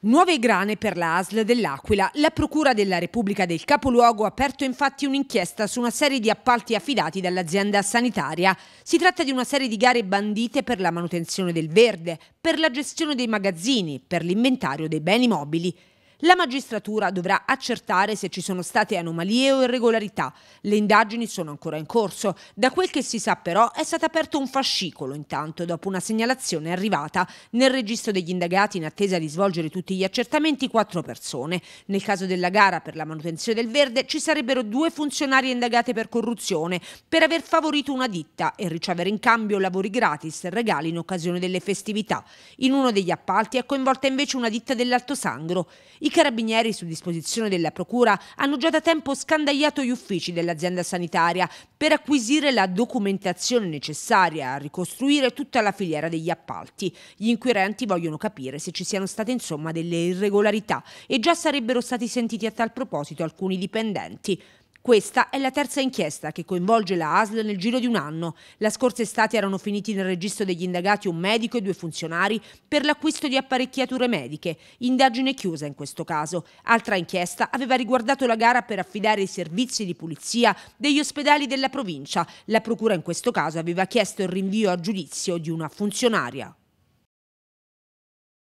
Nuove grane per la ASL dell'Aquila. La Procura della Repubblica del Capoluogo ha aperto infatti un'inchiesta su una serie di appalti affidati dall'azienda sanitaria. Si tratta di una serie di gare bandite per la manutenzione del verde, per la gestione dei magazzini, per l'inventario dei beni mobili. La magistratura dovrà accertare se ci sono state anomalie o irregolarità. Le indagini sono ancora in corso. Da quel che si sa però è stato aperto un fascicolo intanto dopo una segnalazione arrivata nel registro degli indagati in attesa di svolgere tutti gli accertamenti quattro persone. Nel caso della gara per la manutenzione del verde ci sarebbero due funzionari indagate per corruzione per aver favorito una ditta e ricevere in cambio lavori gratis e regali in occasione delle festività. In uno degli appalti è coinvolta invece una ditta dell'Alto Sangro. I i carabinieri su disposizione della Procura hanno già da tempo scandagliato gli uffici dell'azienda sanitaria per acquisire la documentazione necessaria a ricostruire tutta la filiera degli appalti. Gli inquirenti vogliono capire se ci siano state insomma delle irregolarità e già sarebbero stati sentiti a tal proposito alcuni dipendenti. Questa è la terza inchiesta che coinvolge la ASL nel giro di un anno. La scorsa estate erano finiti nel registro degli indagati un medico e due funzionari per l'acquisto di apparecchiature mediche. Indagine chiusa in questo caso. Altra inchiesta aveva riguardato la gara per affidare i servizi di pulizia degli ospedali della provincia. La procura in questo caso aveva chiesto il rinvio a giudizio di una funzionaria.